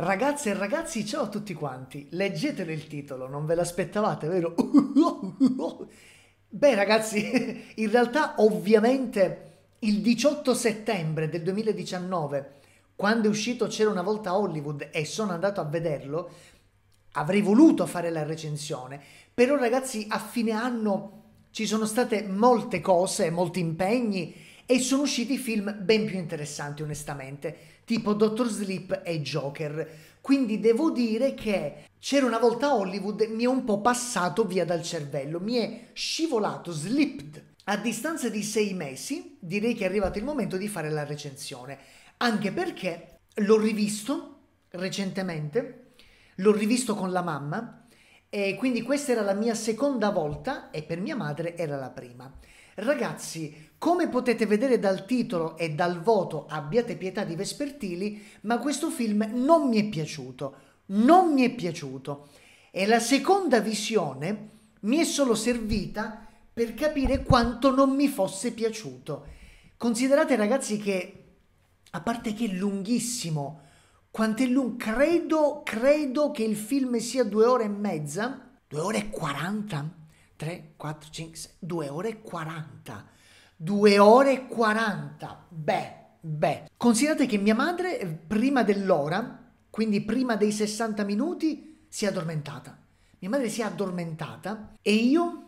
Ragazze e ragazzi, ciao a tutti quanti. Leggetelo il titolo, non ve l'aspettavate, vero? Beh, ragazzi, in realtà ovviamente il 18 settembre del 2019, quando è uscito C'era una volta Hollywood e sono andato a vederlo, avrei voluto fare la recensione, però ragazzi, a fine anno ci sono state molte cose, molti impegni e sono usciti film ben più interessanti, onestamente tipo Dottor Sleep e Joker. Quindi devo dire che c'era una volta a Hollywood, mi è un po' passato via dal cervello, mi è scivolato, slipped. A distanza di sei mesi direi che è arrivato il momento di fare la recensione, anche perché l'ho rivisto recentemente, l'ho rivisto con la mamma e quindi questa era la mia seconda volta e per mia madre era la prima. Ragazzi, come potete vedere dal titolo e dal voto Abbiate pietà di Vespertili, ma questo film non mi è piaciuto, non mi è piaciuto. E la seconda visione mi è solo servita per capire quanto non mi fosse piaciuto. Considerate ragazzi che, a parte che è lunghissimo, quanto è lungo, credo, credo che il film sia due ore e mezza, due ore e quaranta, 3, 4, 5, 6, 2 ore e 40. 2 ore e 40. Beh, beh. Considerate che mia madre eh, prima dell'ora, quindi prima dei 60 minuti, si è addormentata. Mia madre si è addormentata e io,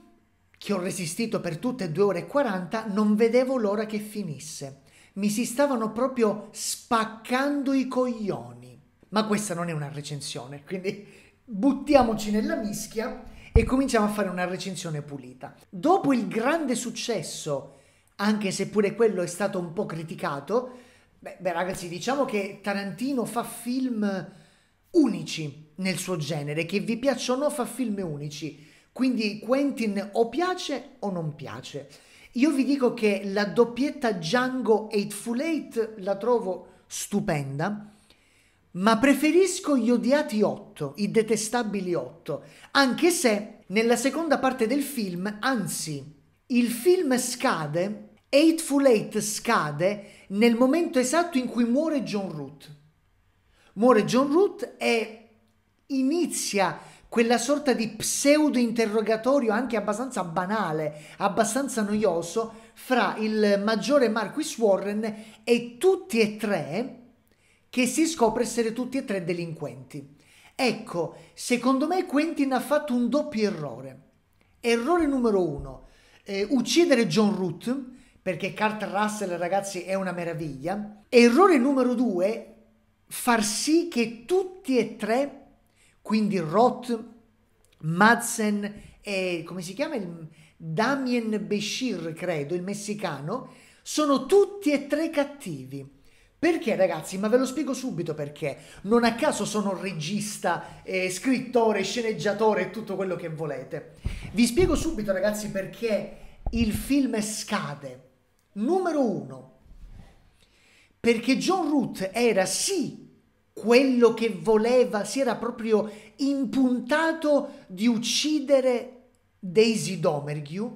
che ho resistito per tutte 2 ore e 40, non vedevo l'ora che finisse. Mi si stavano proprio spaccando i coglioni. Ma questa non è una recensione, quindi buttiamoci nella mischia e cominciamo a fare una recensione pulita. Dopo il grande successo, anche se pure quello è stato un po' criticato, beh, beh ragazzi, diciamo che Tarantino fa film unici nel suo genere, che vi piacciono o no fa film unici. Quindi Quentin o piace o non piace. Io vi dico che la doppietta Django 8 Full 8 la trovo stupenda ma preferisco gli odiati otto, i detestabili otto, anche se nella seconda parte del film, anzi, il film scade, Eightful Eight scade nel momento esatto in cui muore John Root. Muore John Root e inizia quella sorta di pseudo interrogatorio anche abbastanza banale, abbastanza noioso, fra il maggiore Marquis Warren e tutti e tre che si scopre essere tutti e tre delinquenti. Ecco, secondo me Quentin ha fatto un doppio errore. Errore numero uno, eh, uccidere John Root, perché Kurt Russell, ragazzi, è una meraviglia. Errore numero due, far sì che tutti e tre, quindi Roth, Madsen e come si chiama? Il, Damien Beshir, credo, il messicano, sono tutti e tre cattivi. Perché ragazzi? Ma ve lo spiego subito perché. Non a caso sono regista, eh, scrittore, sceneggiatore e tutto quello che volete. Vi spiego subito ragazzi perché il film scade. Numero uno, perché John Root era sì quello che voleva, si era proprio impuntato di uccidere Daisy Domergue,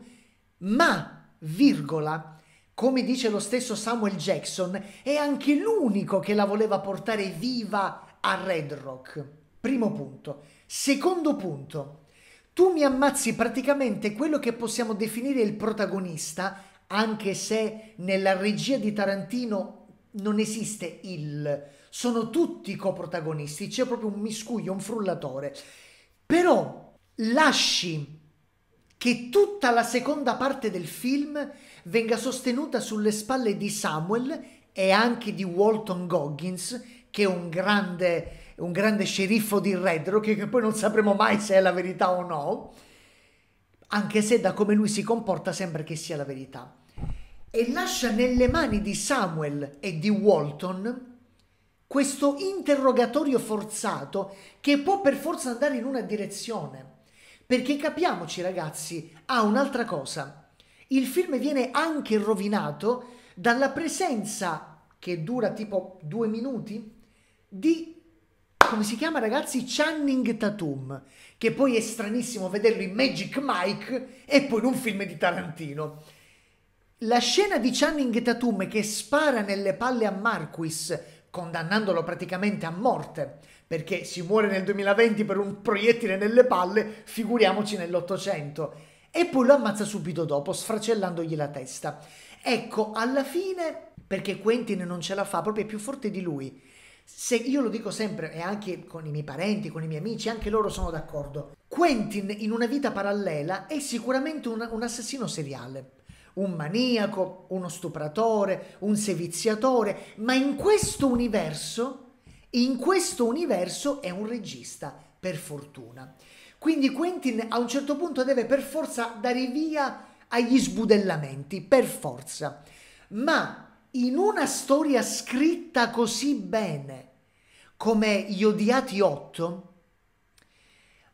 ma, virgola, come dice lo stesso Samuel Jackson, è anche l'unico che la voleva portare viva a Red Rock. Primo punto. Secondo punto. Tu mi ammazzi praticamente quello che possiamo definire il protagonista, anche se nella regia di Tarantino non esiste il sono tutti coprotagonisti, c'è proprio un miscuglio, un frullatore. Però lasci che tutta la seconda parte del film venga sostenuta sulle spalle di Samuel e anche di Walton Goggins, che è un grande, un grande sceriffo di Red Rock, che poi non sapremo mai se è la verità o no, anche se da come lui si comporta sembra che sia la verità. E lascia nelle mani di Samuel e di Walton questo interrogatorio forzato che può per forza andare in una direzione. Perché capiamoci ragazzi, ha ah, un'altra cosa. Il film viene anche rovinato dalla presenza, che dura tipo due minuti, di, come si chiama ragazzi, Channing Tatum, che poi è stranissimo vederlo in Magic Mike e poi in un film di Tarantino. La scena di Channing Tatum che spara nelle palle a Marquis, condannandolo praticamente a morte, perché si muore nel 2020 per un proiettile nelle palle, figuriamoci nell'Ottocento e poi lo ammazza subito dopo, sfracellandogli la testa. Ecco, alla fine, perché Quentin non ce la fa, proprio è più forte di lui. Se io lo dico sempre, e anche con i miei parenti, con i miei amici, anche loro sono d'accordo. Quentin, in una vita parallela, è sicuramente un, un assassino seriale un maniaco, uno stupratore, un seviziatore, ma in questo universo, in questo universo è un regista, per fortuna. Quindi Quentin a un certo punto deve per forza dare via agli sbudellamenti, per forza. Ma in una storia scritta così bene come Gli odiati otto,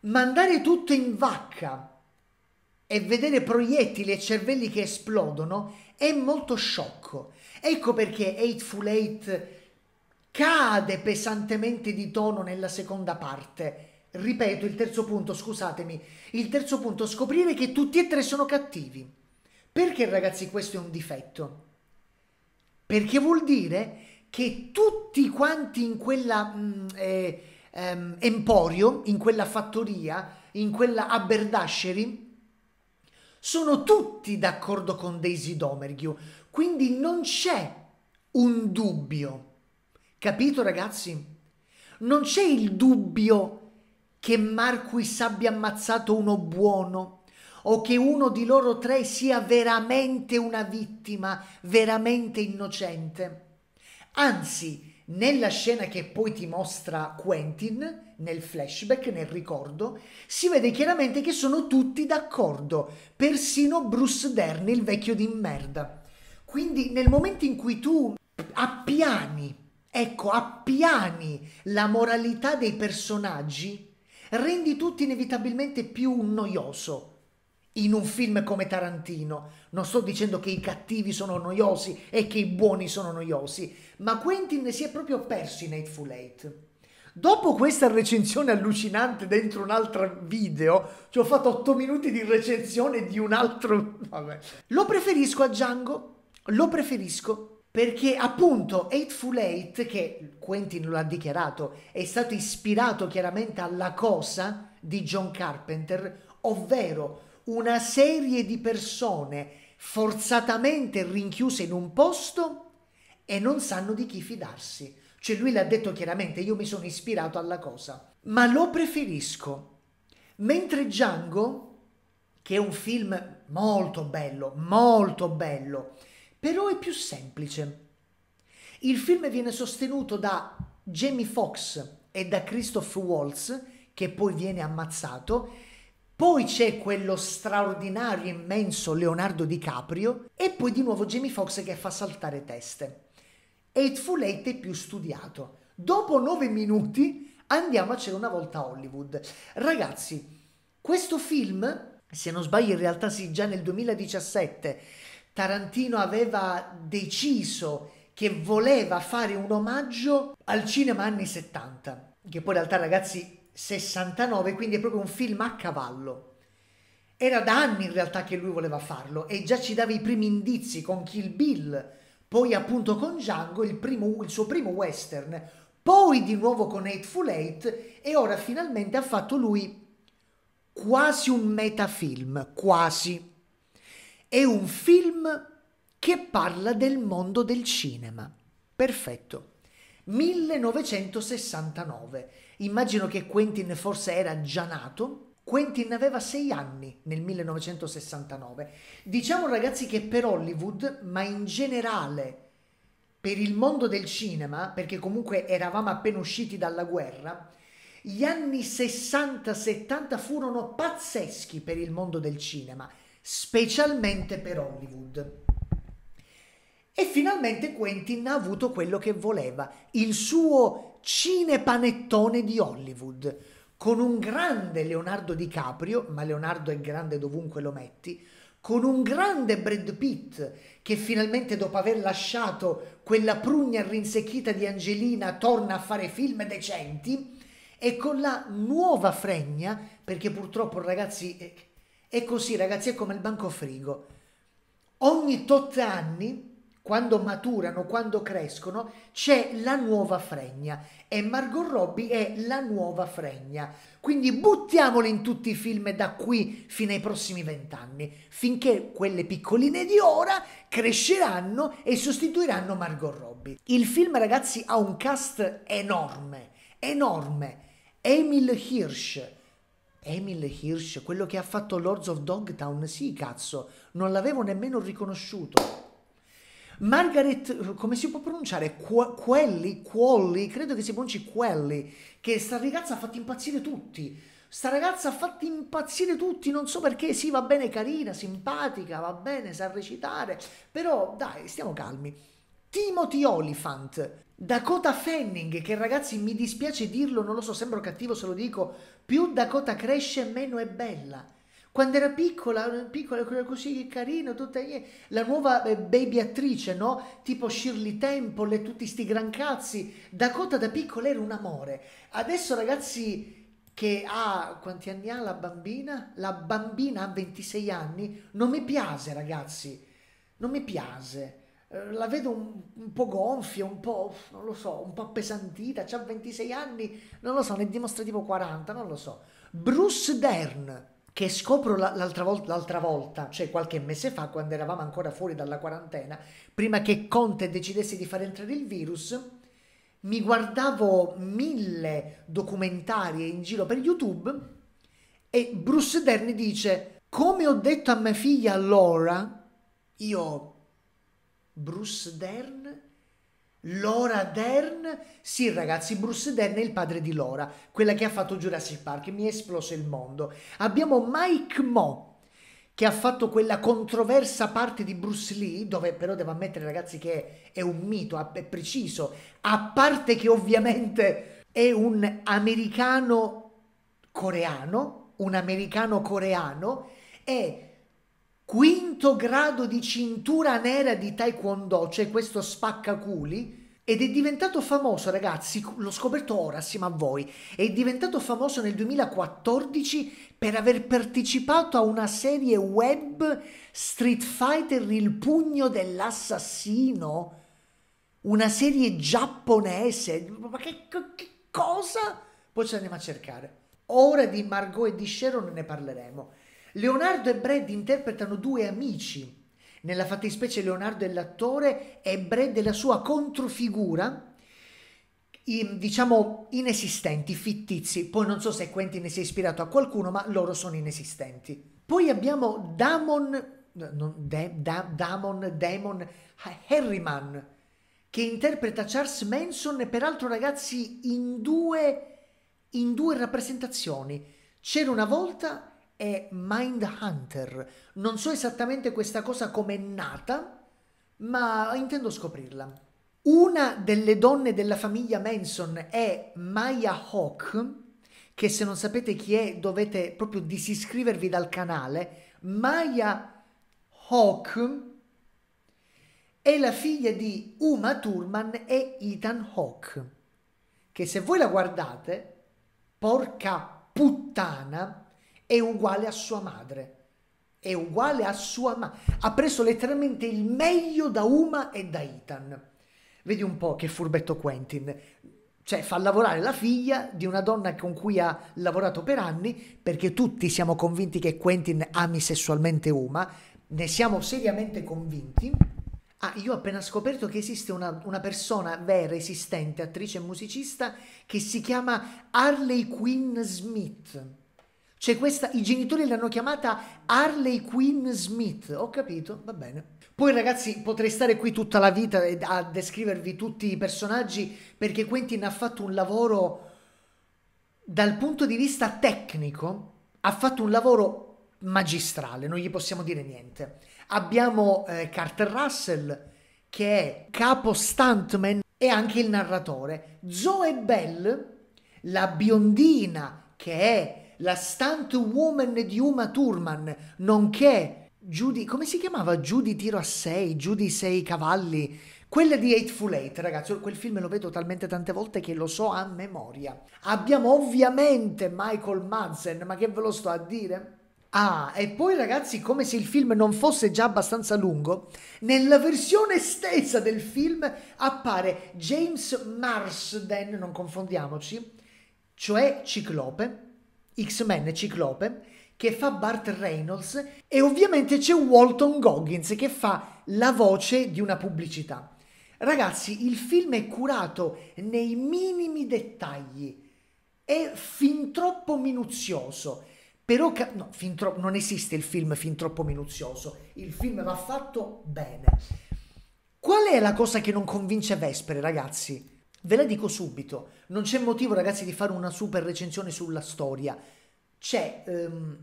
mandare tutto in vacca e vedere proiettili e cervelli che esplodono è molto sciocco. Ecco perché Hateful Eight cade pesantemente di tono nella seconda parte ripeto il terzo punto, scusatemi, il terzo punto, scoprire che tutti e tre sono cattivi. Perché ragazzi questo è un difetto? Perché vuol dire che tutti quanti in quella mh, mm, eh, ehm, emporio, in quella fattoria, in quella aberdashery, sono tutti d'accordo con Daisy Domergue. Quindi non c'è un dubbio. Capito ragazzi? Non c'è il dubbio che Marquis abbia ammazzato uno buono o che uno di loro tre sia veramente una vittima, veramente innocente. Anzi, nella scena che poi ti mostra Quentin, nel flashback, nel ricordo, si vede chiaramente che sono tutti d'accordo, persino Bruce Dern, il vecchio di merda. Quindi nel momento in cui tu appiani, ecco, appiani la moralità dei personaggi, rendi tutto inevitabilmente più noioso in un film come Tarantino. Non sto dicendo che i cattivi sono noiosi e che i buoni sono noiosi, ma Quentin si è proprio perso in Hateful Eight. Dopo questa recensione allucinante dentro un altro video, ci ho fatto 8 minuti di recensione di un altro... Vabbè. Lo preferisco a Django, lo preferisco perché appunto Eightful Eight, che Quentin lo ha dichiarato, è stato ispirato chiaramente alla cosa di John Carpenter, ovvero una serie di persone forzatamente rinchiuse in un posto e non sanno di chi fidarsi. Cioè lui l'ha detto chiaramente, io mi sono ispirato alla cosa, ma lo preferisco. Mentre Django, che è un film molto bello, molto bello, però è più semplice. Il film viene sostenuto da Jamie Foxx e da Christoph Waltz, che poi viene ammazzato, poi c'è quello straordinario, immenso Leonardo DiCaprio e poi di nuovo Jamie Foxx che fa saltare teste. Eightful Eight è più studiato. Dopo nove minuti andiamo a cena una volta a Hollywood. Ragazzi, questo film, se non sbaglio in realtà sì, già nel 2017 Tarantino aveva deciso che voleva fare un omaggio al cinema anni 70, che poi in realtà ragazzi 69, quindi è proprio un film a cavallo. Era da anni in realtà che lui voleva farlo e già ci dava i primi indizi con Kill Bill, poi appunto con Django, il, primo, il suo primo western, poi di nuovo con Eightful Eight e ora finalmente ha fatto lui quasi un metafilm, quasi. È un film che parla del mondo del cinema. Perfetto. 1969. Immagino che Quentin forse era già nato. Quentin aveva sei anni nel 1969. Diciamo ragazzi che per Hollywood, ma in generale per il mondo del cinema, perché comunque eravamo appena usciti dalla guerra, gli anni 60-70 furono pazzeschi per il mondo del cinema specialmente per Hollywood. E finalmente Quentin ha avuto quello che voleva, il suo cinepanettone di Hollywood, con un grande Leonardo DiCaprio, ma Leonardo è grande dovunque lo metti, con un grande Brad Pitt che finalmente dopo aver lasciato quella prugna rinsecchita di Angelina torna a fare film decenti e con la nuova fregna, perché purtroppo ragazzi eh, e così ragazzi è come il banco frigo. Ogni tot anni quando maturano, quando crescono, c'è la nuova fregna e Margot Robbie è la nuova fregna. Quindi buttiamole in tutti i film da qui fino ai prossimi vent'anni, finché quelle piccoline di ora cresceranno e sostituiranno Margot Robbie. Il film, ragazzi, ha un cast enorme, enorme. Emil Hirsch, Emil Hirsch, quello che ha fatto Lords of Dogtown, sì, cazzo, non l'avevo nemmeno riconosciuto. Margaret, come si può pronunciare? quelli, Quelli, credo che si pronunci Quelli, che sta ragazza ha fatto impazzire tutti. Sta ragazza ha fatto impazzire tutti, non so perché, sì, va bene, carina, simpatica, va bene, sa recitare, però dai, stiamo calmi. Timothy Oliphant, Dakota Fanning, che ragazzi mi dispiace dirlo, non lo so, sembro cattivo se lo dico, più Dakota cresce meno è bella. Quando era piccola, eh, piccola così carino, tutta, eh, la nuova eh, baby attrice, no? Tipo Shirley Temple e tutti sti gran cazzi. Dakota da piccola era un amore. Adesso ragazzi che ha, quanti anni ha la bambina? La bambina ha 26 anni, non mi piace ragazzi, non mi piace. Eh, la vedo un, un, po' gonfia, un po', non lo so, un po' appesantita, ha 26 anni, non lo so, ne dimostra tipo 40, non lo so. Bruce Dern, che scopro l'altra volta, l'altra volta, cioè qualche mese fa, quando eravamo ancora fuori dalla quarantena, prima che Conte decidesse di far entrare il virus, mi guardavo mille documentari in giro per YouTube e Bruce Dern dice, come ho detto a mia figlia Laura, io Bruce Dern, Laura Dern, sì ragazzi, Bruce Dern è il padre di Laura, quella che ha fatto Jurassic Park, mi è esploso il mondo. Abbiamo Mike Mo, che ha fatto quella controversa parte di Bruce Lee, dove però devo ammettere ragazzi che è un mito, è preciso, a parte che ovviamente è un americano coreano, un americano coreano, e quinto grado di cintura nera di taekwondo, cioè questo spaccaculi, ed è diventato famoso, ragazzi, l'ho scoperto ora assieme a voi, è diventato famoso nel 2014 per aver partecipato a una serie web Street Fighter Il pugno dell'assassino, una serie giapponese, ma che, che cosa? Poi ci andiamo a cercare. Ora di Margot e di Sharon ne parleremo. Leonardo e Brad interpretano due amici. Nella fattispecie Leonardo è l'attore e Brad è la sua controfigura, diciamo inesistenti, fittizi. Poi non so se Quentin si è ispirato a qualcuno, ma loro sono inesistenti. Poi abbiamo Damon, De, da, Damon, Damon Harryman, che interpreta Charles Manson e peraltro ragazzi in due, in due rappresentazioni. C'era una volta è Hunter. Non so esattamente questa cosa com'è nata, ma intendo scoprirla. Una delle donne della famiglia Manson è Maya Hawk, che se non sapete chi è dovete proprio disiscrivervi dal canale. Maya Hawk è la figlia di Uma Thurman e Ethan Hawk, che se voi la guardate, porca puttana, è uguale a sua madre. È uguale a sua madre. Ha preso letteralmente il meglio da Uma e da Ethan. Vedi un po' che furbetto Quentin. Cioè fa lavorare la figlia di una donna con cui ha lavorato per anni, perché tutti siamo convinti che Quentin ami sessualmente Uma, ne siamo seriamente convinti. Ah, io ho appena scoperto che esiste una, una persona vera, esistente, attrice e musicista, che si chiama Harley Quinn Smith c'è questa, i genitori l'hanno chiamata Harley Quinn Smith, ho capito, va bene. Poi ragazzi potrei stare qui tutta la vita a descrivervi tutti i personaggi perché Quentin ha fatto un lavoro dal punto di vista tecnico, ha fatto un lavoro magistrale, non gli possiamo dire niente. Abbiamo eh, Carter Russell che è capo stuntman e anche il narratore. Zoe Bell, la biondina che è la stunt woman di Uma Thurman, nonché Judy, come si chiamava? Judy tiro a 6, Judy 6 cavalli, quella di Eightful Eight, ragazzi, quel film lo vedo talmente tante volte che lo so a memoria. Abbiamo ovviamente Michael Madsen, ma che ve lo sto a dire? Ah, e poi ragazzi, come se il film non fosse già abbastanza lungo, nella versione stessa del film appare James Marsden, non confondiamoci, cioè Ciclope, X-Men e Ciclope, che fa Bart Reynolds e ovviamente c'è Walton Goggins che fa la voce di una pubblicità. Ragazzi, il film è curato nei minimi dettagli, è fin troppo minuzioso. Però no, fin tro- non esiste il film fin troppo minuzioso, il film va fatto bene. Qual è la cosa che non convince Vespere, ragazzi? Ve la dico subito, non c'è motivo ragazzi di fare una super recensione sulla storia. C'è um,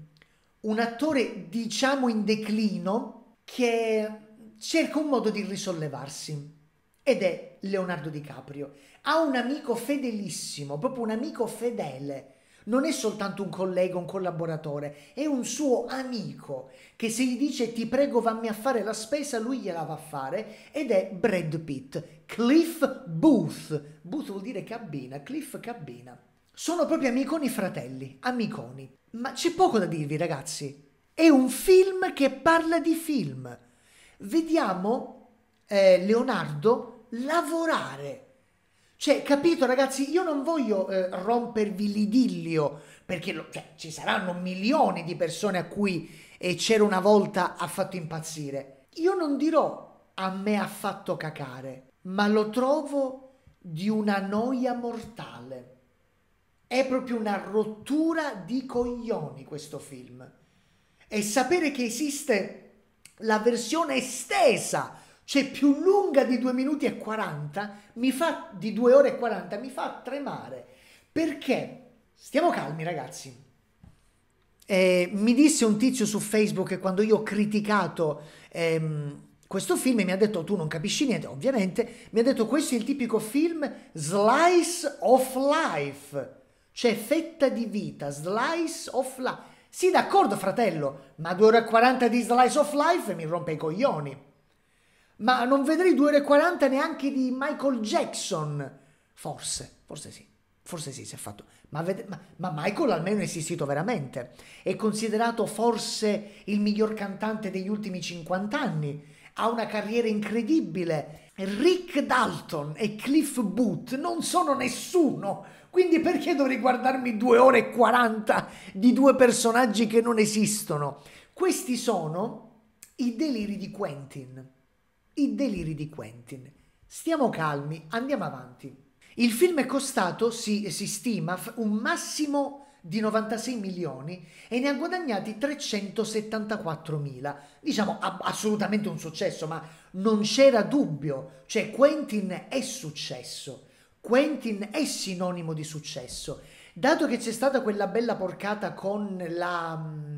un attore diciamo in declino che cerca un modo di risollevarsi ed è Leonardo DiCaprio. Ha un amico fedelissimo, proprio un amico fedele non è soltanto un collega, un collaboratore, è un suo amico che se gli dice ti prego vammi a fare la spesa, lui gliela va a fare ed è Brad Pitt, Cliff Booth. Booth vuol dire cabina, Cliff cabina. Sono proprio amiconi fratelli, amiconi. Ma c'è poco da dirvi ragazzi, è un film che parla di film. Vediamo eh, Leonardo lavorare cioè, capito ragazzi, io non voglio eh, rompervi l'idillio, perché lo, cioè, ci saranno milioni di persone a cui eh, c'era una volta ha fatto impazzire. Io non dirò a me ha fatto cacare, ma lo trovo di una noia mortale. È proprio una rottura di coglioni questo film. E sapere che esiste la versione estesa cioè più lunga di 2 minuti e 40, mi fa, di 2 ore e 40, mi fa tremare, perché stiamo calmi ragazzi. Eh, mi disse un tizio su Facebook quando io ho criticato ehm, questo film e mi ha detto tu non capisci niente, ovviamente, mi ha detto questo è il tipico film slice of life, cioè fetta di vita, slice of life. Sì, d'accordo fratello, ma 2 ore e 40 di slice of life mi rompe i coglioni ma non vedrei 2 ore e 40 neanche di Michael Jackson. Forse, forse sì, forse sì si è fatto. Ma, ved- ma, ma Michael almeno è esistito veramente. È considerato forse il miglior cantante degli ultimi 50 anni. Ha una carriera incredibile. Rick Dalton e Cliff Booth non sono nessuno, quindi perché dovrei guardarmi 2 ore e 40 di due personaggi che non esistono? Questi sono i deliri di Quentin. I deliri di Quentin. Stiamo calmi, andiamo avanti. Il film è costato, si, si stima, un massimo di 96 milioni e ne ha guadagnati 374 mila. Diciamo assolutamente un successo, ma non c'era dubbio. Cioè Quentin è successo. Quentin è sinonimo di successo. Dato che c'è stata quella bella porcata con la... Um, mm,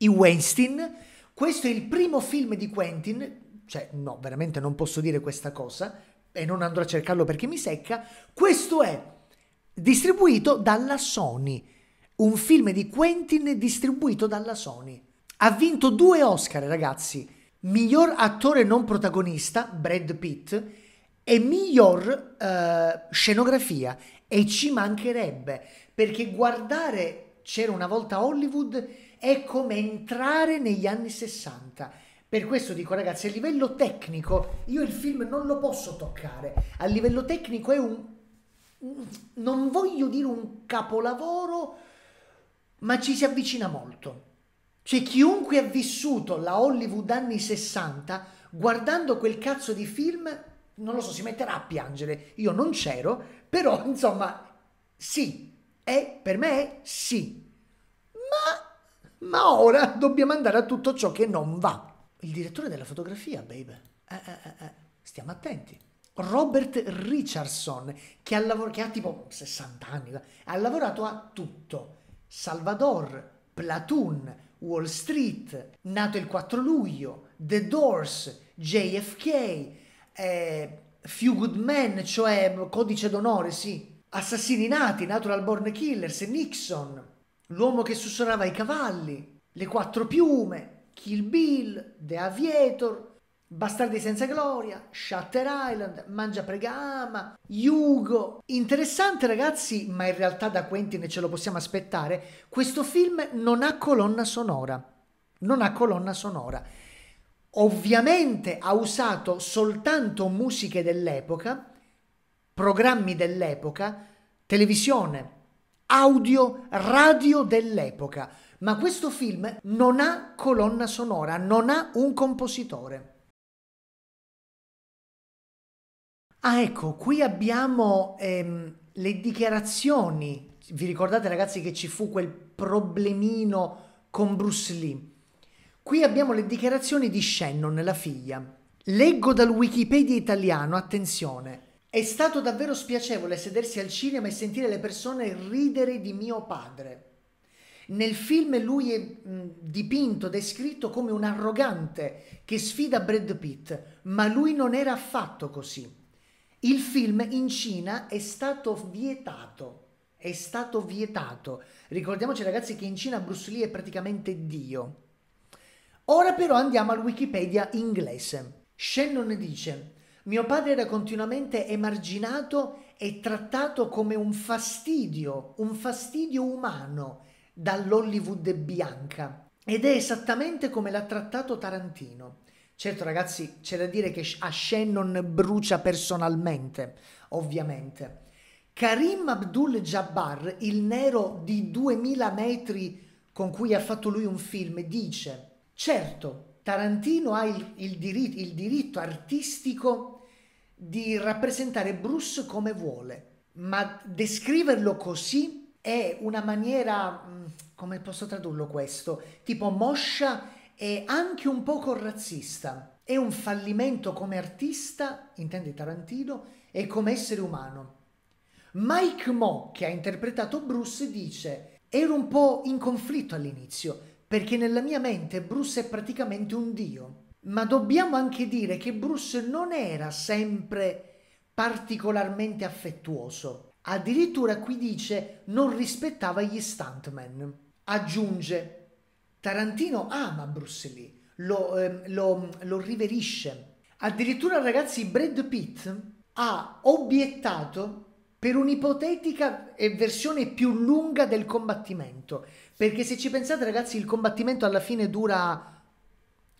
i Weinstein, questo è il primo film di Quentin cioè no, veramente non posso dire questa cosa e non andrò a cercarlo perché mi secca, questo è distribuito dalla Sony, un film di Quentin distribuito dalla Sony. Ha vinto due Oscar, ragazzi, miglior attore non protagonista, Brad Pitt, e miglior eh, scenografia. E ci mancherebbe, perché guardare C'era una volta Hollywood è come entrare negli anni 60 per questo dico ragazzi, a livello tecnico io il film non lo posso toccare. A livello tecnico è un... non voglio dire un capolavoro, ma ci si avvicina molto. Cioè chiunque ha vissuto la Hollywood anni 60, guardando quel cazzo di film, non lo so, si metterà a piangere. Io non c'ero, però insomma, sì, è, per me è sì. Ma, ma ora dobbiamo andare a tutto ciò che non va il direttore della fotografia, babe. Eh, eh, eh, eh, stiamo attenti. Robert Richardson, che ha, lav- che ha tipo 60 anni, ha lavorato a tutto. Salvador, Platoon, Wall Street, nato il 4 luglio, The Doors, JFK, eh, Few Good Men, cioè boh, Codice d'onore, sì. Assassini nati, Natural Born Killers, Nixon, L'uomo che sussurrava i cavalli, Le quattro piume, Kill Bill, The Aviator, Bastardi senza gloria, Shutter Island, Mangia Pregama, Yugo. Interessante ragazzi, ma in realtà da Quentin ce lo possiamo aspettare, questo film non ha colonna sonora. Non ha colonna sonora. Ovviamente ha usato soltanto musiche dell'epoca, programmi dell'epoca, televisione, audio, radio dell'epoca ma questo film non ha colonna sonora, non ha un compositore. Ah, ecco, qui abbiamo ehm, le dichiarazioni. Vi ricordate ragazzi che ci fu quel problemino con Bruce Lee? Qui abbiamo le dichiarazioni di Shannon, la figlia. Leggo dal Wikipedia italiano, attenzione. È stato davvero spiacevole sedersi al cinema e sentire le persone ridere di mio padre. Nel film lui è dipinto, descritto come un arrogante che sfida Brad Pitt, ma lui non era affatto così. Il film in Cina è stato vietato, è stato vietato. Ricordiamoci ragazzi che in Cina Bruce Lee è praticamente Dio. Ora però andiamo al Wikipedia inglese. Shannon dice, mio padre era continuamente emarginato e trattato come un fastidio, un fastidio umano dall'Hollywood bianca ed è esattamente come l'ha trattato Tarantino. Certo ragazzi, c'è da dire che a Shannon brucia personalmente, ovviamente. Karim Abdul Jabbar, il nero di 2000 metri con cui ha fatto lui un film, dice, certo, Tarantino ha il, il, diritto, il diritto artistico di rappresentare Bruce come vuole, ma descriverlo così è una maniera, mm, come posso tradurlo questo, tipo moscia e anche un poco razzista. È un fallimento come artista, intende Tarantino, e come essere umano. Mike Mo, che ha interpretato Bruce, dice «Ero un po' in conflitto all'inizio, perché nella mia mente Bruce è praticamente un dio». Ma dobbiamo anche dire che Bruce non era sempre particolarmente affettuoso Addirittura qui dice non rispettava gli stuntman. Aggiunge, Tarantino ama Bruce Lee, lo, eh, lo, lo riverisce. Addirittura ragazzi Brad Pitt ha obiettato per un'ipotetica versione più lunga del combattimento. Perché se ci pensate ragazzi il combattimento alla fine dura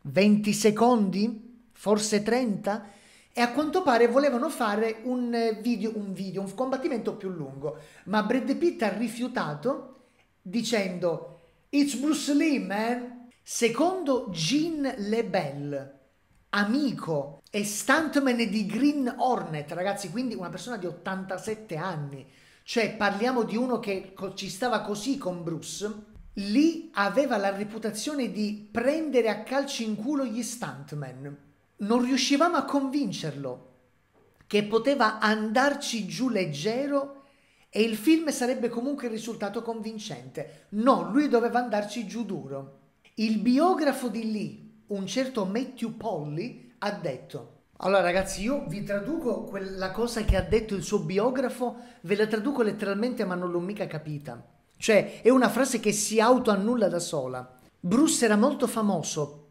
20 secondi, forse 30 e a quanto pare volevano fare un eh, video, un video, un combattimento più lungo, ma Brad Pitt ha rifiutato dicendo It's Bruce Lee, man! Secondo Gene LeBel, amico e stuntman di Green Hornet, ragazzi, quindi una persona di 87 anni, cioè parliamo di uno che ci stava così con Bruce, lì aveva la reputazione di prendere a calci in culo gli stuntman non riuscivamo a convincerlo che poteva andarci giù leggero e il film sarebbe comunque risultato convincente. No, lui doveva andarci giù duro. Il biografo di Lee, un certo Matthew Polly, ha detto allora ragazzi io vi traduco quella cosa che ha detto il suo biografo, ve la traduco letteralmente ma non l'ho mica capita. Cioè è una frase che si autoannulla da sola. Bruce era molto famoso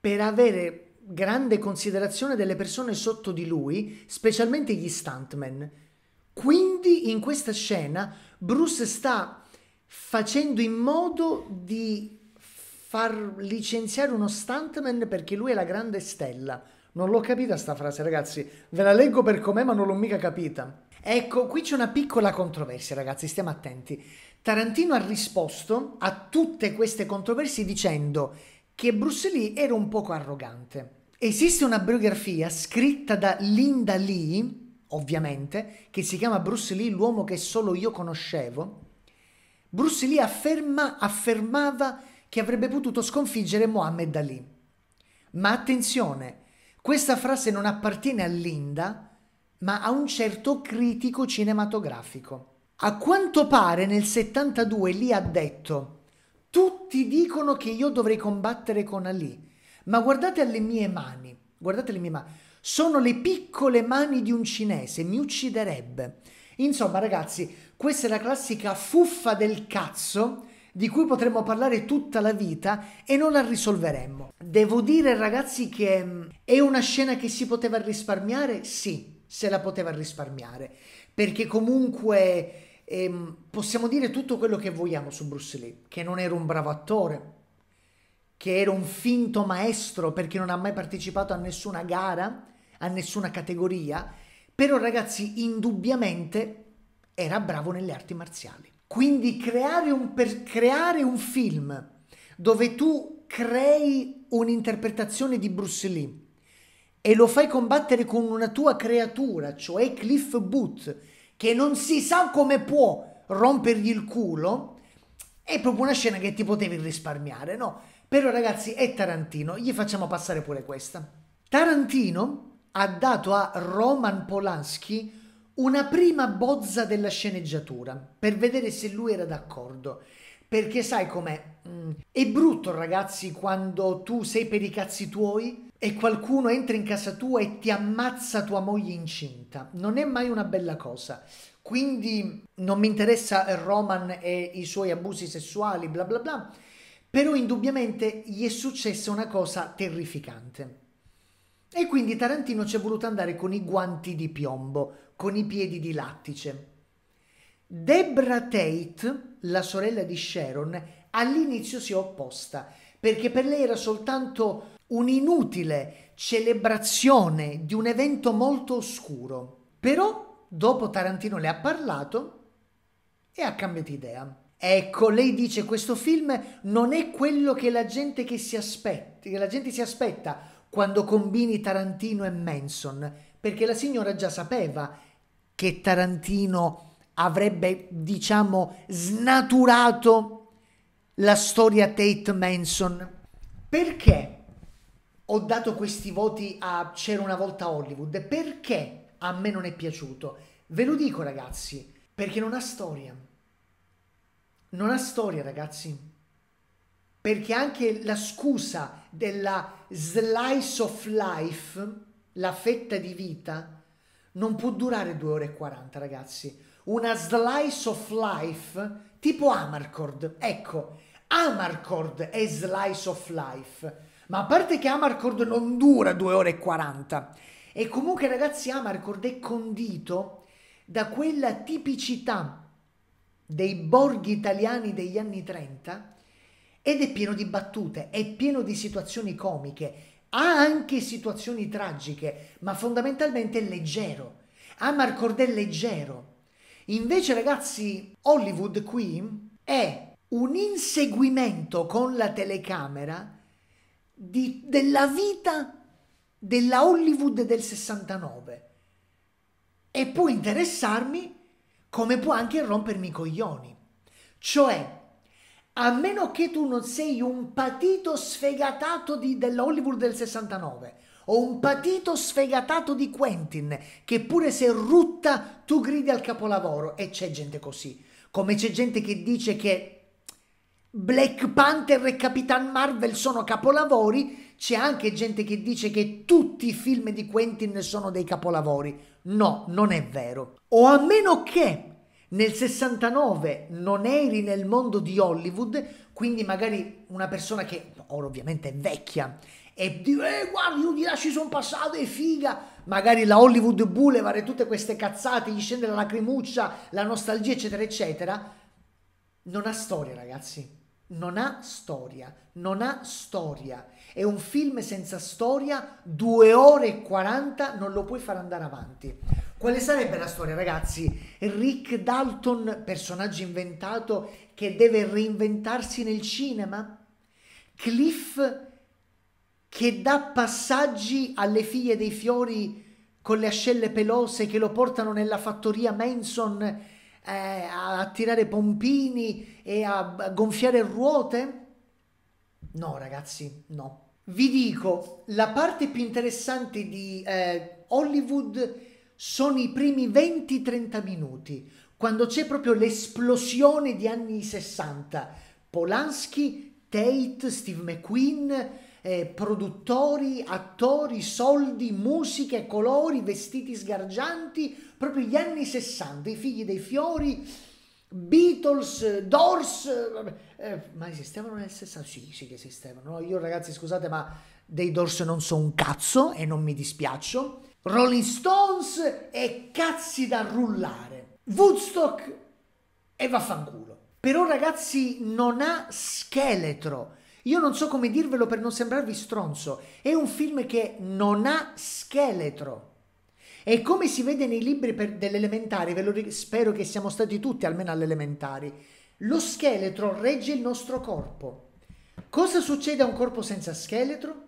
per avere grande considerazione delle persone sotto di lui, specialmente gli stuntmen. Quindi in questa scena Bruce sta facendo in modo di far licenziare uno stuntman perché lui è la grande stella. Non l'ho capita sta frase, ragazzi. Ve la leggo per com'è, ma non l'ho mica capita. Ecco, qui c'è una piccola controversia, ragazzi, stiamo attenti. Tarantino ha risposto a tutte queste controversie dicendo che Bruce Lee era un poco arrogante. Esiste una biografia scritta da Linda Lee, ovviamente, che si chiama Bruce Lee, l'uomo che solo io conoscevo. Bruce Lee afferma, affermava che avrebbe potuto sconfiggere Mohammed Ali. Ma attenzione, questa frase non appartiene a Linda, ma a un certo critico cinematografico. A quanto pare nel 72 Lee ha detto: Tutti dicono che io dovrei combattere con Ali ma guardate alle mie mani, guardate le mie mani, sono le piccole mani di un cinese, mi ucciderebbe. Insomma ragazzi, questa è la classica fuffa del cazzo di cui potremmo parlare tutta la vita e non la risolveremmo. Devo dire ragazzi che mm, è una scena che si poteva risparmiare? Sì, se la poteva risparmiare, perché comunque ehm, possiamo dire tutto quello che vogliamo su Bruce Lee, che non era un bravo attore, che era un finto maestro perché non ha mai partecipato a nessuna gara, a nessuna categoria, però ragazzi indubbiamente era bravo nelle arti marziali. Quindi creare un, per creare un film dove tu crei un'interpretazione di Bruce Lee e lo fai combattere con una tua creatura, cioè Cliff Booth, che non si sa come può rompergli il culo, è proprio una scena che ti potevi risparmiare, no? Però ragazzi è Tarantino, gli facciamo passare pure questa. Tarantino ha dato a Roman Polanski una prima bozza della sceneggiatura per vedere se lui era d'accordo. Perché sai com'è? Mm, è brutto, ragazzi, quando tu sei per i cazzi tuoi e qualcuno entra in casa tua e ti ammazza tua moglie incinta. Non è mai una bella cosa quindi non mi interessa Roman e i suoi abusi sessuali, bla bla bla, però indubbiamente gli è successa una cosa terrificante. E quindi Tarantino ci è voluto andare con i guanti di piombo, con i piedi di lattice. Debra Tate, la sorella di Sharon, all'inizio si è opposta, perché per lei era soltanto un'inutile celebrazione di un evento molto oscuro. Però dopo Tarantino le ha parlato e ha cambiato idea. Ecco, lei dice questo film non è quello che la gente, che si, aspetti, che la gente si aspetta quando combini Tarantino e Manson, perché la signora già sapeva che Tarantino avrebbe, diciamo, snaturato la storia Tate Manson. Perché ho dato questi voti a C'era una volta Hollywood? Perché a me non è piaciuto. Ve lo dico ragazzi, perché non ha storia. Non ha storia ragazzi. Perché anche la scusa della slice of life, la fetta di vita, non può durare 2 ore e 40 ragazzi. Una slice of life tipo Amarcord. Ecco, Amarcord è slice of life. Ma a parte che Amarcord non dura 2 ore e 40 e comunque ragazzi Amarcord è condito da quella tipicità dei borghi italiani degli anni 30 ed è pieno di battute, è pieno di situazioni comiche, ha anche situazioni tragiche, ma fondamentalmente è leggero. Amarcord è leggero. Invece ragazzi, Hollywood qui è un inseguimento con la telecamera di, della vita della Hollywood del 69 e può interessarmi come può anche rompermi i coglioni. Cioè, a meno che tu non sei un patito sfegatato di, della Hollywood del 69 o un patito sfegatato di Quentin, che pure se rutta tu gridi al capolavoro e c'è gente così, come c'è gente che dice che Black Panther e Capitan Marvel sono capolavori c'è anche gente che dice che tutti i film di Quentin sono dei capolavori. No, non è vero. O a meno che nel 69 non eri nel mondo di Hollywood, quindi magari una persona che ora ovviamente è vecchia e dice eh, guarda io di là ci sono passato è figa magari la Hollywood Boulevard e tutte queste cazzate gli scende la lacrimuccia la nostalgia eccetera eccetera non ha storia ragazzi non ha storia non ha storia è un film senza storia, 2 ore e 40, non lo puoi far andare avanti. Quale sarebbe la storia, ragazzi? Rick Dalton, personaggio inventato che deve reinventarsi nel cinema? Cliff che dà passaggi alle figlie dei fiori con le ascelle pelose che lo portano nella fattoria Manson eh, a tirare pompini e a gonfiare ruote? No, ragazzi, no. Vi dico, la parte più interessante di eh, Hollywood sono i primi 20-30 minuti, quando c'è proprio l'esplosione di anni 60. Polanski, Tate, Steve McQueen, eh, produttori, attori, soldi, musiche, colori, vestiti sgargianti, proprio gli anni 60, i figli dei fiori, Beatles, Doors, eh, ma esistevano nel 60? Sì, sì che esistevano. Io ragazzi scusate ma dei Doors non so un cazzo e non mi dispiaccio. Rolling Stones e cazzi da rullare. Woodstock e vaffanculo. Però ragazzi non ha scheletro. Io non so come dirvelo per non sembrarvi stronzo. È un film che non ha scheletro. E come si vede nei libri dell'elementare, ve lo ri- spero che siamo stati tutti almeno all'elementare, lo scheletro regge il nostro corpo. Cosa succede a un corpo senza scheletro?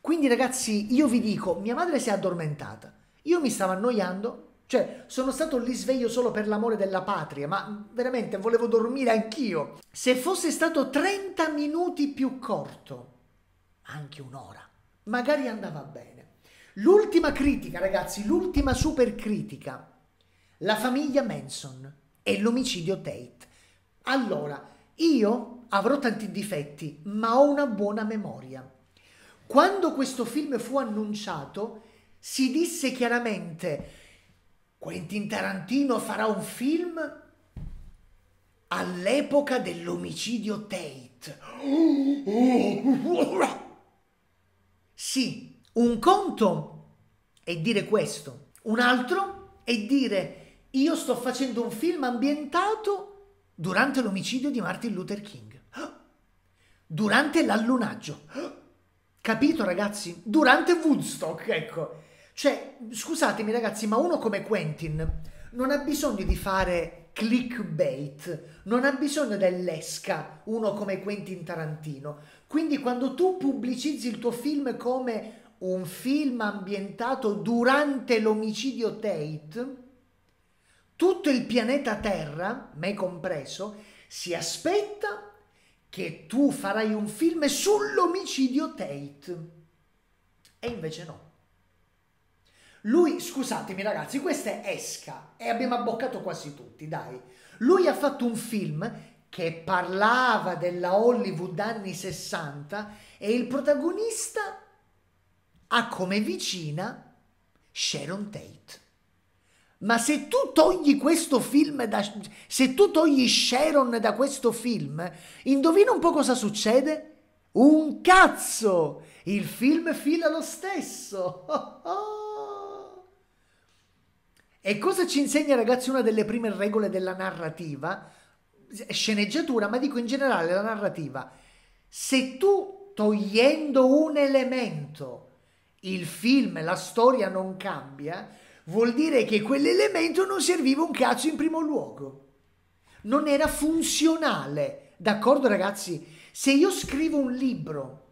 Quindi ragazzi, io vi dico, mia madre si è addormentata, io mi stavo annoiando, cioè sono stato lì sveglio solo per l'amore della patria, ma veramente volevo dormire anch'io. Se fosse stato 30 minuti più corto, anche un'ora, magari andava bene. L'ultima critica, ragazzi, l'ultima super critica. La famiglia Manson e l'omicidio Tate. Allora, io avrò tanti difetti, ma ho una buona memoria. Quando questo film fu annunciato, si disse chiaramente Quentin Tarantino farà un film all'epoca dell'omicidio Tate. Sì, un conto è dire questo, un altro è dire io sto facendo un film ambientato durante l'omicidio di Martin Luther King, durante l'allunaggio. Capito ragazzi? Durante Woodstock, ecco. Cioè, scusatemi ragazzi, ma uno come Quentin non ha bisogno di fare clickbait, non ha bisogno dell'esca, uno come Quentin Tarantino. Quindi quando tu pubblicizzi il tuo film come un film ambientato durante l'omicidio Tate, tutto il pianeta Terra, me compreso, si aspetta che tu farai un film sull'omicidio Tate. E invece no. Lui, scusatemi ragazzi, questa è esca e abbiamo abboccato quasi tutti, dai. Lui ha fatto un film che parlava della Hollywood anni 60 e il protagonista ha come vicina Sharon Tate. Ma se tu togli questo film da, se tu togli Sharon da questo film, indovina un po' cosa succede? Un cazzo! Il film fila lo stesso. e cosa ci insegna ragazzi una delle prime regole della narrativa? Sceneggiatura, ma dico in generale la narrativa. Se tu togliendo un elemento il film, la storia non cambia, vuol dire che quell'elemento non serviva un cazzo in primo luogo. Non era funzionale. D'accordo ragazzi? Se io scrivo un libro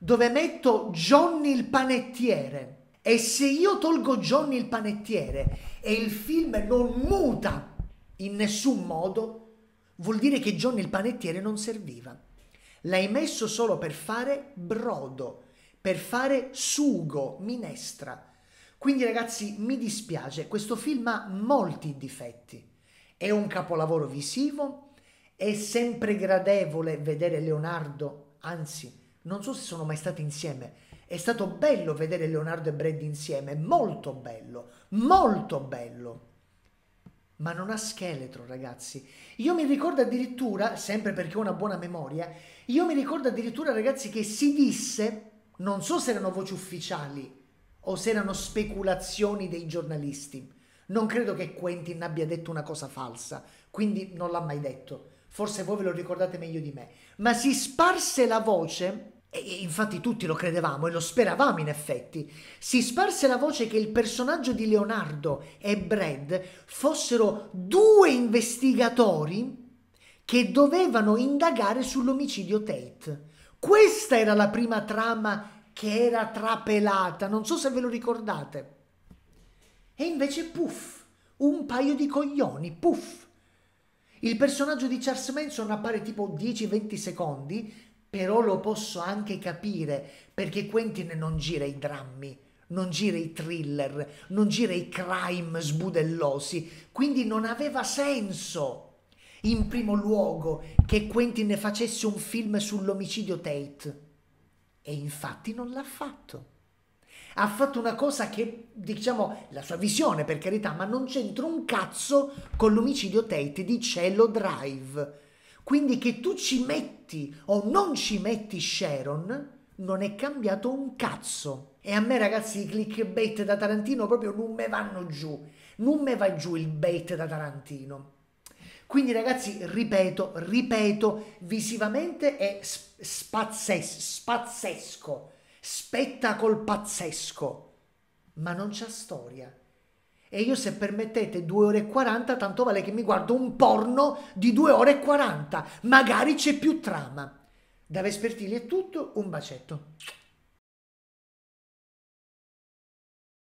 dove metto Johnny il panettiere e se io tolgo Johnny il panettiere e il film non muta in nessun modo, vuol dire che Johnny il panettiere non serviva. L'hai messo solo per fare brodo per fare sugo, minestra. Quindi ragazzi, mi dispiace, questo film ha molti difetti. È un capolavoro visivo, è sempre gradevole vedere Leonardo, anzi, non so se sono mai stati insieme. È stato bello vedere Leonardo e Brad insieme, molto bello, molto bello. Ma non ha scheletro, ragazzi. Io mi ricordo addirittura, sempre perché ho una buona memoria, io mi ricordo addirittura, ragazzi, che si disse non so se erano voci ufficiali o se erano speculazioni dei giornalisti. Non credo che Quentin abbia detto una cosa falsa, quindi non l'ha mai detto. Forse voi ve lo ricordate meglio di me. Ma si sparse la voce, e infatti tutti lo credevamo e lo speravamo in effetti, si sparse la voce che il personaggio di Leonardo e Brad fossero due investigatori che dovevano indagare sull'omicidio Tate. Questa era la prima trama che era trapelata, non so se ve lo ricordate. E invece puff, un paio di coglioni, puff. Il personaggio di Charles Manson appare tipo 10-20 secondi, però lo posso anche capire, perché Quentin non gira i drammi, non gira i thriller, non gira i crime sbudellosi, quindi non aveva senso in primo luogo che Quentin ne facesse un film sull'omicidio Tate. E infatti non l'ha fatto. Ha fatto una cosa che, diciamo, la sua visione per carità, ma non c'entra un cazzo con l'omicidio Tate di Cielo Drive. Quindi che tu ci metti o non ci metti Sharon, non è cambiato un cazzo. E a me ragazzi i clickbait da Tarantino proprio non me vanno giù. Non me va giù il bait da Tarantino. Quindi ragazzi, ripeto, ripeto, visivamente è spazzes- spazzesco, spettacol pazzesco, ma non c'ha storia. E io se permettete 2 ore e 40, tanto vale che mi guardo un porno di 2 ore e 40, magari c'è più trama. Da Vespertini è tutto, un bacetto.